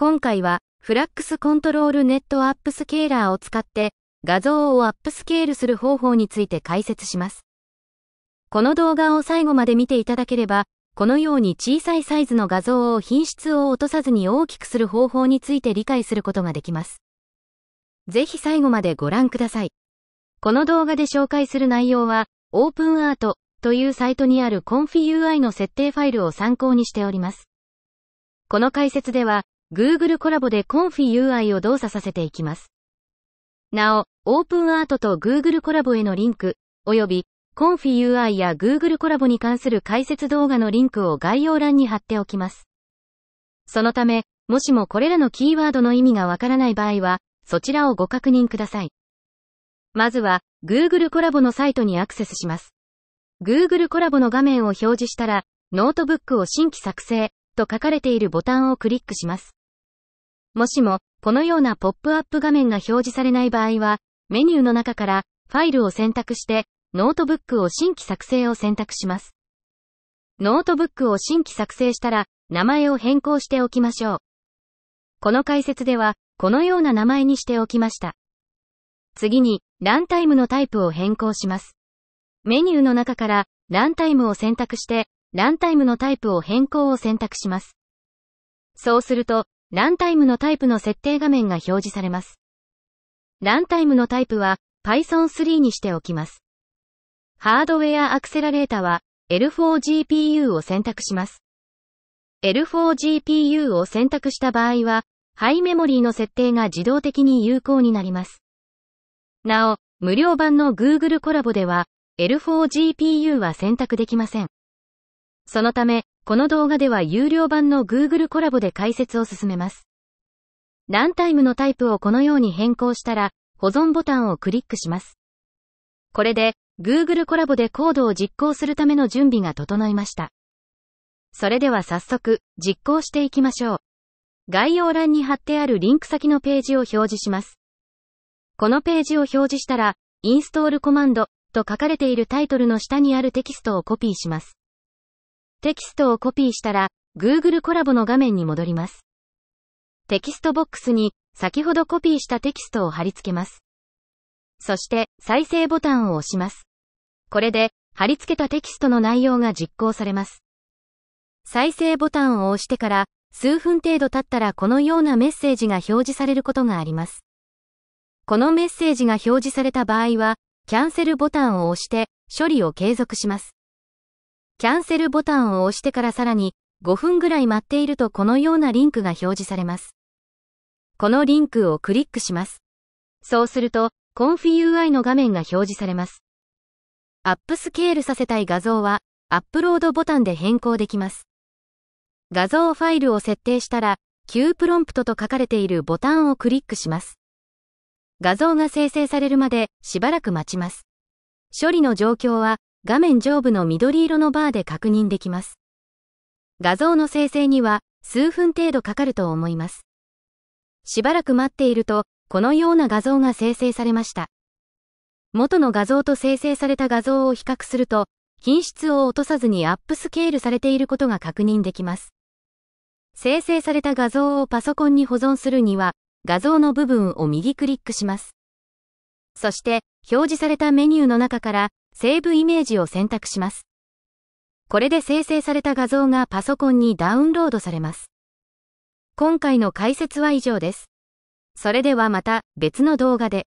今回は、フラックスコントロールネットアップスケーラーを使って、画像をアップスケールする方法について解説します。この動画を最後まで見ていただければ、このように小さいサイズの画像を品質を落とさずに大きくする方法について理解することができます。ぜひ最後までご覧ください。この動画で紹介する内容は、OpenArt というサイトにある ConfUI の設定ファイルを参考にしております。この解説では、Google コラボで ConfUI を動作させていきます。なお、OpenArt と Google コラボへのリンク、及び ConfUI や Google コラボに関する解説動画のリンクを概要欄に貼っておきます。そのため、もしもこれらのキーワードの意味がわからない場合は、そちらをご確認ください。まずは、Google コラボのサイトにアクセスします。Google コラボの画面を表示したら、ノートブックを新規作成と書かれているボタンをクリックします。もしも、このようなポップアップ画面が表示されない場合は、メニューの中からファイルを選択して、ノートブックを新規作成を選択します。ノートブックを新規作成したら、名前を変更しておきましょう。この解説では、このような名前にしておきました。次に、ランタイムのタイプを変更します。メニューの中から、ランタイムを選択して、ランタイムのタイプを変更を選択します。そうすると、ランタイムのタイプの設定画面が表示されます。ランタイムのタイプは Python 3にしておきます。ハードウェアアクセラレータは L4GPU を選択します。L4GPU を選択した場合は、ハイメモリーの設定が自動的に有効になります。なお、無料版の Google コラボでは、L4GPU は選択できません。そのため、この動画では有料版の Google コラボで解説を進めます。ランタイムのタイプをこのように変更したら、保存ボタンをクリックします。これで、Google コラボでコードを実行するための準備が整いました。それでは早速、実行していきましょう。概要欄に貼ってあるリンク先のページを表示します。このページを表示したら、インストールコマンドと書かれているタイトルの下にあるテキストをコピーします。テキストをコピーしたら、Google コラボの画面に戻ります。テキストボックスに、先ほどコピーしたテキストを貼り付けます。そして、再生ボタンを押します。これで、貼り付けたテキストの内容が実行されます。再生ボタンを押してから、数分程度経ったらこのようなメッセージが表示されることがあります。このメッセージが表示された場合は、キャンセルボタンを押して、処理を継続します。キャンセルボタンを押してからさらに5分ぐらい待っているとこのようなリンクが表示されます。このリンクをクリックします。そうすると、ConfUI の画面が表示されます。アップスケールさせたい画像は、アップロードボタンで変更できます。画像ファイルを設定したら、Q プロンプトと書かれているボタンをクリックします。画像が生成されるまでしばらく待ちます。処理の状況は画面上部の緑色のバーで確認できます。画像の生成には数分程度かかると思います。しばらく待っていると、このような画像が生成されました。元の画像と生成された画像を比較すると、品質を落とさずにアップスケールされていることが確認できます。生成された画像をパソコンに保存するには、画像の部分を右クリックします。そして、表示されたメニューの中から、セーブイメージを選択します。これで生成された画像がパソコンにダウンロードされます。今回の解説は以上です。それではまた別の動画で。